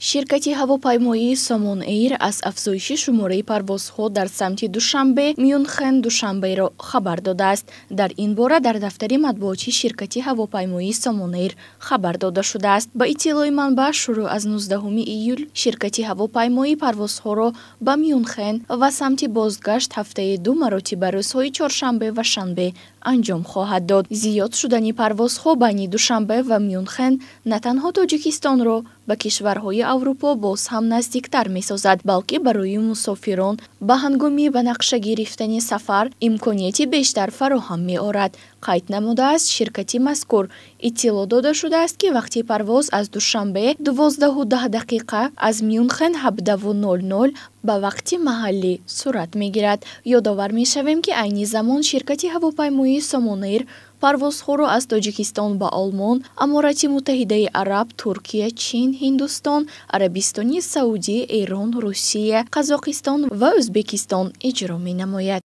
ширкати ҳавопаймоии сомон эйр аз афзоиши шумораи парвозҳо дар самти душанбе мюнхен душанберо хабар додааст дар ин бора дар дафтари матбуоти ширкати ҳавопаймоии сомон эйр хабар дода шудааст ба иттилои манба шурӯъ аз 19 июл ширкати ҳавопаймоӣ парвозҳоро ба мюнхен ва самти бозгашт ҳафтаи ду маротиба рӯзҳои чоршанбе ва шанбе анҷом хоҳад дод зиёд шудани парвозҳо байни душанбе ва мюнхен на танҳо тоҷикистонро ба кишварҳои аврупо боз ҳам наздиктар месозад балки барои мусофирон ба ҳангоми ба нақша гирифтани сафар имконияти бештар фароҳам меорад қайд намудааст ширкати мазкур иттилоъ дода шудааст ки вақти парвоз аз душанбе 12 дақиқа аз мюнхен 17 ба вақти маҳаллӣ сурат мегирад ёдовар мешавем ки айни замон ширкати ҳавопаймои сомонир парвозҳоро аз тоҷикистон ба олмон амороти муттаҳидаи араб туркия чин ҳиндустон арабистони саудӣ эрон русия қазоқистон ва ӯзбекистон иҷро менамояд